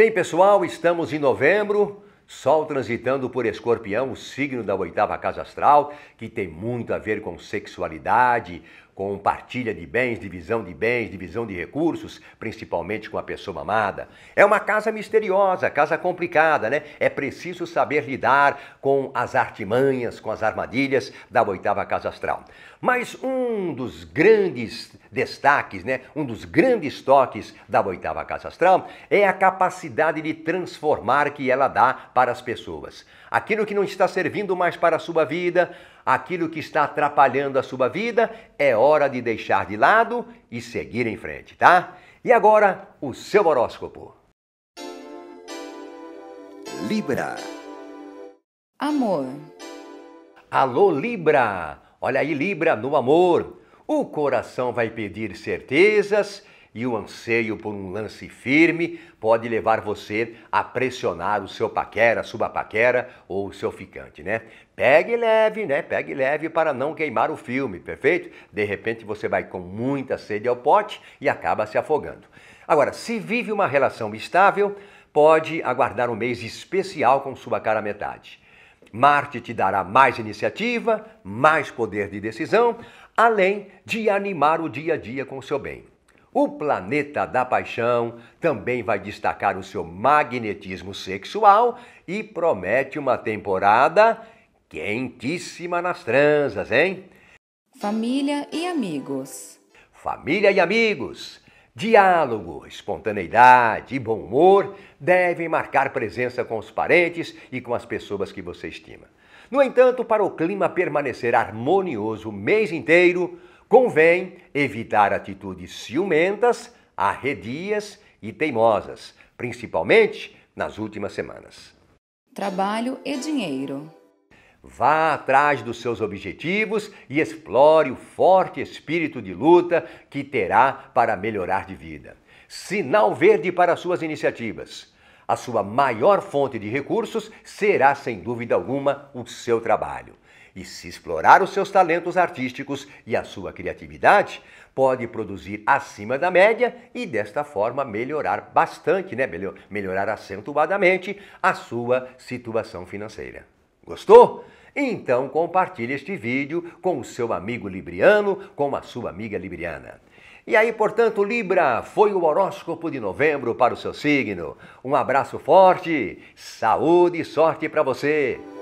Bem, pessoal, estamos em novembro. Sol transitando por Escorpião, o signo da oitava casa astral, que tem muito a ver com sexualidade, com partilha de bens, divisão de bens, divisão de recursos, principalmente com a pessoa amada. É uma casa misteriosa, casa complicada, né? É preciso saber lidar com as artimanhas, com as armadilhas da oitava casa astral. Mas um dos grandes destaques, né? Um dos grandes toques da oitava casa astral é a capacidade de transformar que ela dá para as pessoas. Aquilo que não está servindo mais para a sua vida, aquilo que está atrapalhando a sua vida, é hora de deixar de lado e seguir em frente, tá? E agora, o seu horóscopo. Libra. Amor. Alô, Libra! Olha aí, Libra, no amor. O coração vai pedir certezas e o anseio por um lance firme pode levar você a pressionar o seu paquera, sua paquera ou o seu ficante, né? Pegue leve, né? Pegue leve para não queimar o filme, perfeito? De repente você vai com muita sede ao pote e acaba se afogando. Agora, se vive uma relação estável, pode aguardar um mês especial com sua cara metade. Marte te dará mais iniciativa, mais poder de decisão, além de animar o dia a dia com o seu bem. O planeta da paixão também vai destacar o seu magnetismo sexual e promete uma temporada quentíssima nas transas, hein? Família e amigos. Família e amigos. Diálogo, espontaneidade e bom humor devem marcar presença com os parentes e com as pessoas que você estima. No entanto, para o clima permanecer harmonioso o mês inteiro, Convém evitar atitudes ciumentas, arredias e teimosas, principalmente nas últimas semanas. Trabalho e dinheiro. Vá atrás dos seus objetivos e explore o forte espírito de luta que terá para melhorar de vida. Sinal verde para suas iniciativas. A sua maior fonte de recursos será, sem dúvida alguma, o seu trabalho. E se explorar os seus talentos artísticos e a sua criatividade, pode produzir acima da média e desta forma melhorar bastante, né? melhorar acentuadamente a sua situação financeira. Gostou? Então compartilhe este vídeo com o seu amigo libriano, com a sua amiga libriana. E aí, portanto, Libra, foi o horóscopo de novembro para o seu signo. Um abraço forte, saúde e sorte para você!